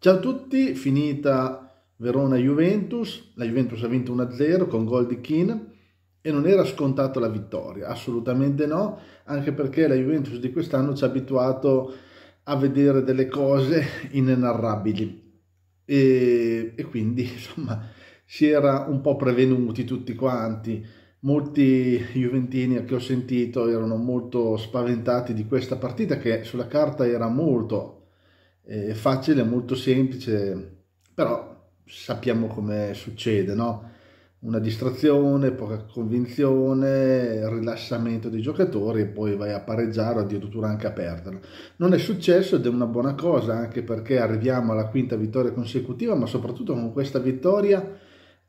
Ciao a tutti, finita Verona-Juventus, la Juventus ha vinto 1-0 con gol di Keane e non era scontata la vittoria, assolutamente no, anche perché la Juventus di quest'anno ci ha abituato a vedere delle cose inenarrabili e, e quindi insomma si era un po' prevenuti tutti quanti, molti juventini che ho sentito erano molto spaventati di questa partita che sulla carta era molto è facile, molto semplice, però sappiamo come succede, no? Una distrazione, poca convinzione, rilassamento dei giocatori e poi vai a pareggiare o addirittura anche a perderlo. Non è successo ed è una buona cosa anche perché arriviamo alla quinta vittoria consecutiva, ma soprattutto con questa vittoria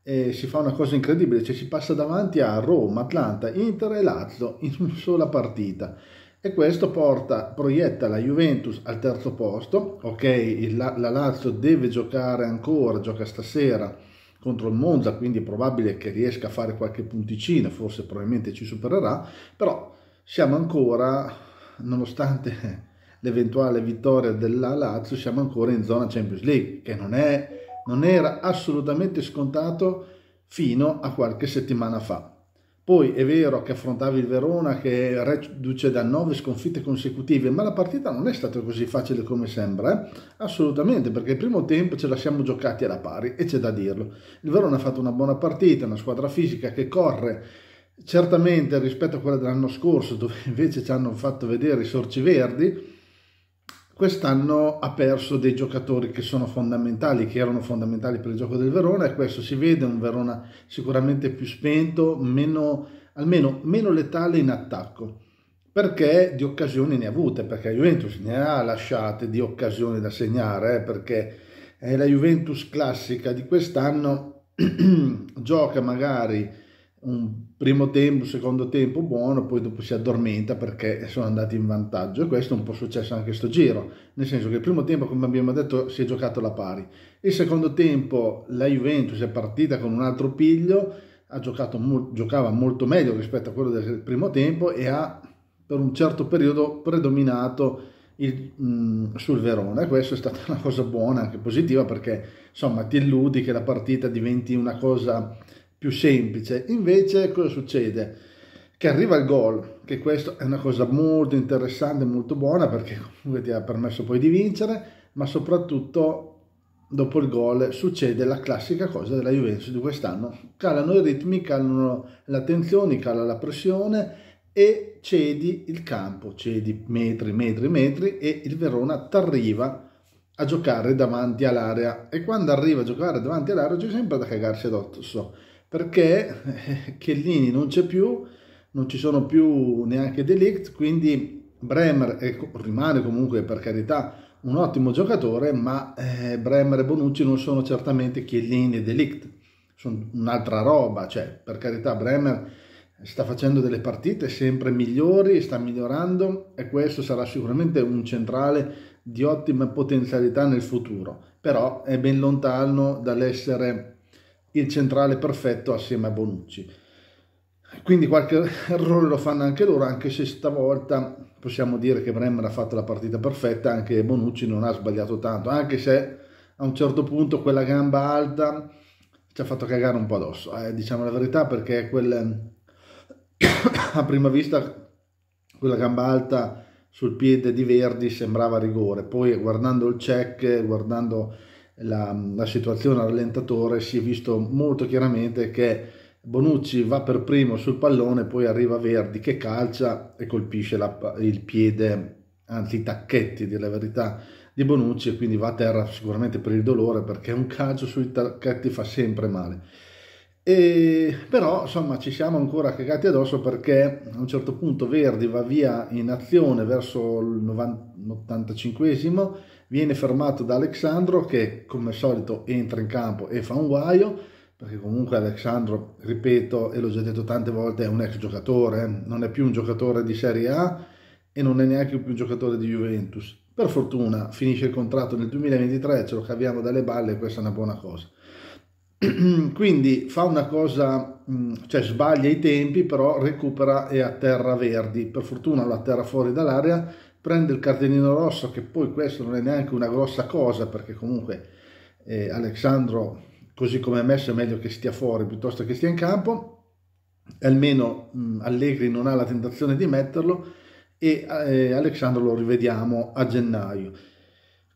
eh, si fa una cosa incredibile, cioè si passa davanti a Roma, Atlanta, Inter e Lazio in una sola partita e questo porta, proietta la Juventus al terzo posto, ok il, la, Lazio deve giocare ancora, gioca stasera contro il Monza, quindi è probabile che riesca a fare qualche punticino, forse probabilmente ci supererà, però siamo ancora, nonostante l'eventuale vittoria della Lazio, siamo ancora in zona Champions League, che non, è, non era assolutamente scontato fino a qualche settimana fa. Poi è vero che affrontavi il Verona che reduce da 9 sconfitte consecutive, ma la partita non è stata così facile come sembra, eh? assolutamente, perché il primo tempo ce la siamo giocati alla pari e c'è da dirlo. Il Verona ha fatto una buona partita, una squadra fisica che corre certamente rispetto a quella dell'anno scorso, dove invece ci hanno fatto vedere i sorci verdi, quest'anno ha perso dei giocatori che sono fondamentali, che erano fondamentali per il gioco del Verona e questo si vede, un Verona sicuramente più spento, meno, almeno meno letale in attacco, perché di occasioni ne ha avute, perché la Juventus ne ha lasciate di occasioni da segnare, eh, perché eh, la Juventus classica di quest'anno gioca magari un primo tempo, un secondo tempo buono, poi dopo si addormenta perché sono andati in vantaggio e questo è un po' successo anche sto giro, nel senso che il primo tempo, come abbiamo detto, si è giocato alla pari. Il secondo tempo la Juventus è partita con un altro piglio, ha giocato, giocava molto meglio rispetto a quello del primo tempo e ha per un certo periodo predominato il, mh, sul Verona e questo è stata una cosa buona, anche positiva perché insomma ti illudi che la partita diventi una cosa più semplice. Invece cosa succede? Che arriva il gol, che questa è una cosa molto interessante, molto buona perché comunque ti ha permesso poi di vincere, ma soprattutto dopo il gol succede la classica cosa della Juventus di quest'anno. Calano i ritmi, calano le tensione, cala la pressione e cedi il campo, cedi metri, metri, metri e il Verona t'arriva a giocare davanti all'area e quando arriva a giocare davanti all'area c'è sempre da cagarsi addosso perché Chiellini non c'è più, non ci sono più neanche Delict, quindi Bremer è, rimane comunque per carità un ottimo giocatore, ma eh, Bremer e Bonucci non sono certamente Chiellini e Delict, sono un'altra roba, cioè per carità Bremer sta facendo delle partite sempre migliori, sta migliorando e questo sarà sicuramente un centrale di ottime potenzialità nel futuro, però è ben lontano dall'essere il centrale perfetto assieme a Bonucci. Quindi qualche errore lo fanno anche loro, anche se stavolta possiamo dire che Bremer ha fatto la partita perfetta, anche Bonucci non ha sbagliato tanto, anche se a un certo punto quella gamba alta ci ha fatto cagare un po' addosso, eh, diciamo la verità, perché quel, a prima vista quella gamba alta sul piede di Verdi sembrava rigore, poi guardando il check, guardando la, la situazione al rallentatore si è visto molto chiaramente che Bonucci va per primo sul pallone, poi arriva Verdi che calcia e colpisce la, il piede, anzi i tacchetti, dire la verità, di Bonucci e quindi va a terra sicuramente per il dolore perché un calcio sui tacchetti fa sempre male. E, però insomma ci siamo ancora cagati addosso perché a un certo punto Verdi va via in azione verso l'85esimo viene fermato da Alexandro che come al solito entra in campo e fa un guaio, perché comunque Alexandro, ripeto, e l'ho già detto tante volte, è un ex giocatore, eh. non è più un giocatore di Serie A e non è neanche più un giocatore di Juventus. Per fortuna finisce il contratto nel 2023, ce lo caviamo dalle balle e questa è una buona cosa. Quindi fa una cosa, mm, cioè sbaglia i tempi, però recupera e atterra Verdi. Per fortuna lo atterra fuori dall'area prende il Cardinino Rosso, che poi questo non è neanche una grossa cosa, perché comunque eh, Alexandro, così come è messo, è meglio che stia fuori piuttosto che stia in campo, almeno mh, Allegri non ha la tentazione di metterlo e eh, Alexandro lo rivediamo a gennaio.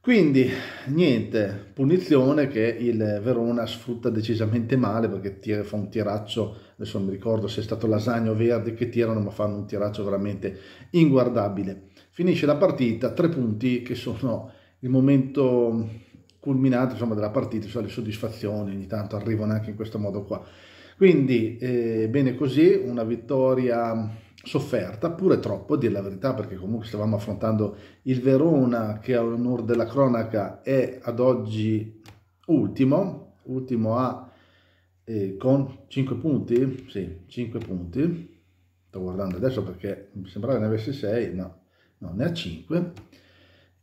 Quindi niente, punizione che il Verona sfrutta decisamente male perché tira, fa un tiraccio, adesso non mi ricordo se è stato Lasagna o Verdi che tirano, ma fanno un tiraccio veramente inguardabile finisce la partita, tre punti che sono il momento culminante insomma, della partita, cioè le soddisfazioni ogni tanto arrivano anche in questo modo qua. Quindi eh, bene così, una vittoria sofferta, pure troppo a dire la verità, perché comunque stavamo affrontando il Verona che all'onore della cronaca è ad oggi ultimo, ultimo a eh, con 5 punti, sì, 5 punti, sto guardando adesso perché mi sembrava ne avessi 6, no, no, ne ha 5.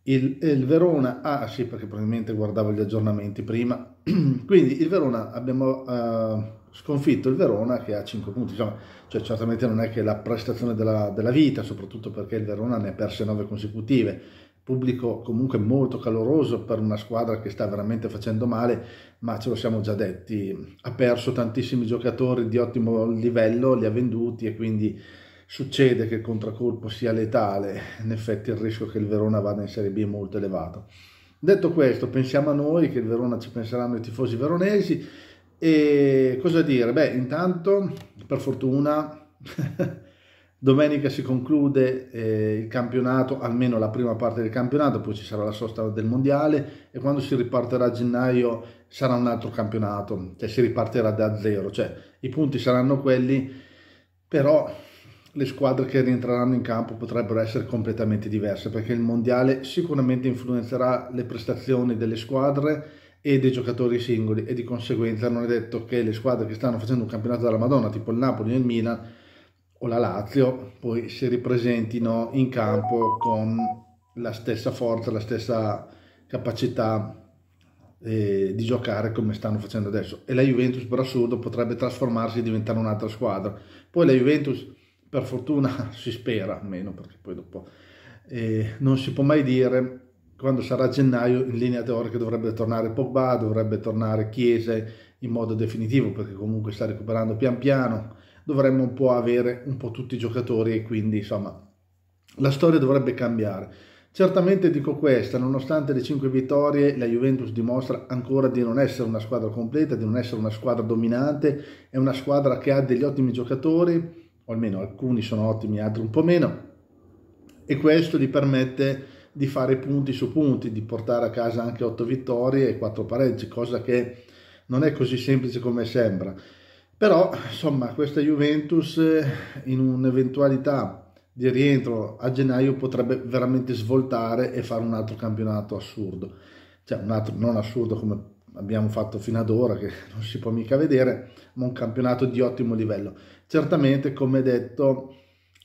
Il, il, Verona ah sì perché probabilmente guardavo gli aggiornamenti prima quindi il Verona abbiamo uh, sconfitto il Verona che ha 5 punti insomma cioè certamente non è che la prestazione della, della vita soprattutto perché il Verona ne ha perse 9 consecutive pubblico comunque molto caloroso per una squadra che sta veramente facendo male ma ce lo siamo già detti ha perso tantissimi giocatori di ottimo livello li ha venduti e quindi succede che il contraccolpo sia letale, in effetti il rischio che il Verona vada in Serie B è molto elevato. Detto questo, pensiamo a noi, che il Verona ci penseranno i tifosi veronesi, e cosa dire? Beh, intanto, per fortuna, domenica si conclude eh, il campionato, almeno la prima parte del campionato, poi ci sarà la sosta del mondiale e quando si riparterà a gennaio sarà un altro campionato, cioè si riparterà da zero, cioè i punti saranno quelli, però le squadre che rientreranno in campo potrebbero essere completamente diverse perché il mondiale sicuramente influenzerà le prestazioni delle squadre e dei giocatori singoli e di conseguenza non è detto che le squadre che stanno facendo un campionato della Madonna tipo il Napoli e il Milan o la Lazio poi si ripresentino in campo con la stessa forza, la stessa capacità eh, di giocare come stanno facendo adesso e la Juventus per assurdo potrebbe trasformarsi e diventare un'altra squadra poi la Juventus per fortuna si spera almeno perché poi dopo eh, non si può mai dire quando sarà gennaio in linea teorica dovrebbe tornare Pogba, dovrebbe tornare Chiese in modo definitivo perché comunque sta recuperando pian piano, dovremmo un po' avere un po' tutti i giocatori e quindi insomma la storia dovrebbe cambiare. Certamente dico questa, nonostante le 5 vittorie, la Juventus dimostra ancora di non essere una squadra completa, di non essere una squadra dominante, è una squadra che ha degli ottimi giocatori, almeno alcuni sono ottimi, altri un po' meno, e questo gli permette di fare punti su punti, di portare a casa anche 8 vittorie e 4 pareggi, cosa che non è così semplice come sembra. Però, insomma, questa Juventus eh, in un'eventualità di rientro a gennaio potrebbe veramente svoltare e fare un altro campionato assurdo. Cioè, un altro non assurdo come abbiamo fatto fino ad ora, che non si può mica vedere, ma un campionato di ottimo livello. Certamente, come detto,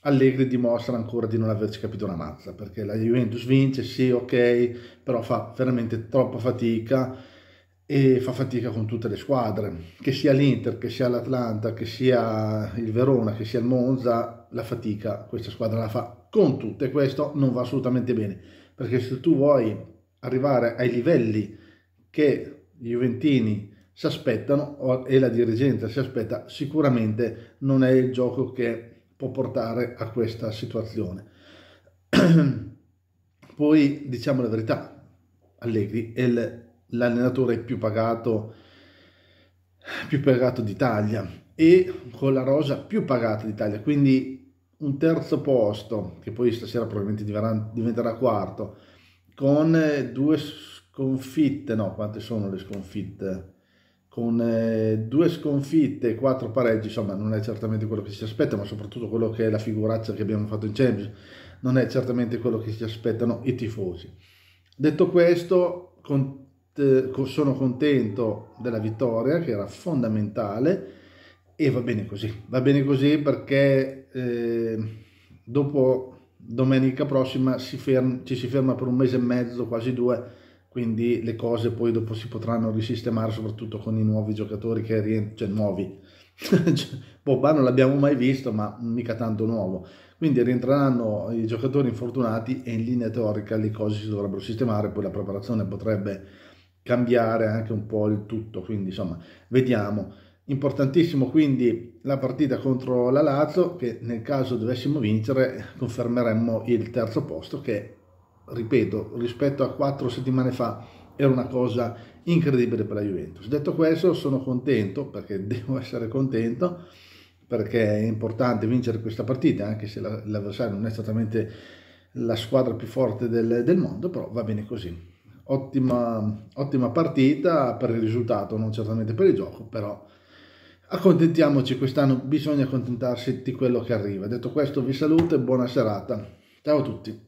Allegri dimostra ancora di non averci capito una mazza, perché la Juventus vince, sì, ok, però fa veramente troppa fatica e fa fatica con tutte le squadre, che sia l'Inter, che sia l'Atlanta, che sia il Verona, che sia il Monza, la fatica questa squadra la fa con tutte, questo non va assolutamente bene, perché se tu vuoi arrivare ai livelli che i Juventini si aspettano e la dirigenza si aspetta sicuramente non è il gioco che può portare a questa situazione. Poi diciamo la verità, Allegri è l'allenatore più pagato, più pagato d'Italia e con la rosa più pagata d'Italia, quindi un terzo posto che poi stasera probabilmente diventerà quarto con eh, due sconfitte, no, quante sono le sconfitte? Con eh, due sconfitte e quattro pareggi, insomma, non è certamente quello che si aspetta, ma soprattutto quello che è la figuraccia che abbiamo fatto in Champions, non è certamente quello che si aspettano i tifosi. Detto questo, con, eh, sono contento della vittoria, che era fondamentale, e va bene così, va bene così perché eh, dopo domenica prossima si ferma, ci si ferma per un mese e mezzo, quasi due, quindi le cose poi dopo si potranno risistemare soprattutto con i nuovi giocatori che rientrano, cioè nuovi, cioè, Bobba non l'abbiamo mai visto ma mica tanto nuovo, quindi rientreranno i giocatori infortunati e in linea teorica le cose si dovrebbero sistemare, poi la preparazione potrebbe cambiare anche un po' il tutto, quindi insomma vediamo. Importantissimo quindi la partita contro la Lazio che nel caso dovessimo vincere confermeremmo il terzo posto che ripeto, rispetto a quattro settimane fa era una cosa incredibile per la Juventus. Detto questo sono contento perché devo essere contento perché è importante vincere questa partita anche se l'avversario non è esattamente la squadra più forte del, del, mondo, però va bene così. Ottima, ottima partita per il risultato, non certamente per il gioco, però accontentiamoci quest'anno, bisogna accontentarsi di quello che arriva. Detto questo vi saluto e buona serata. Ciao a tutti.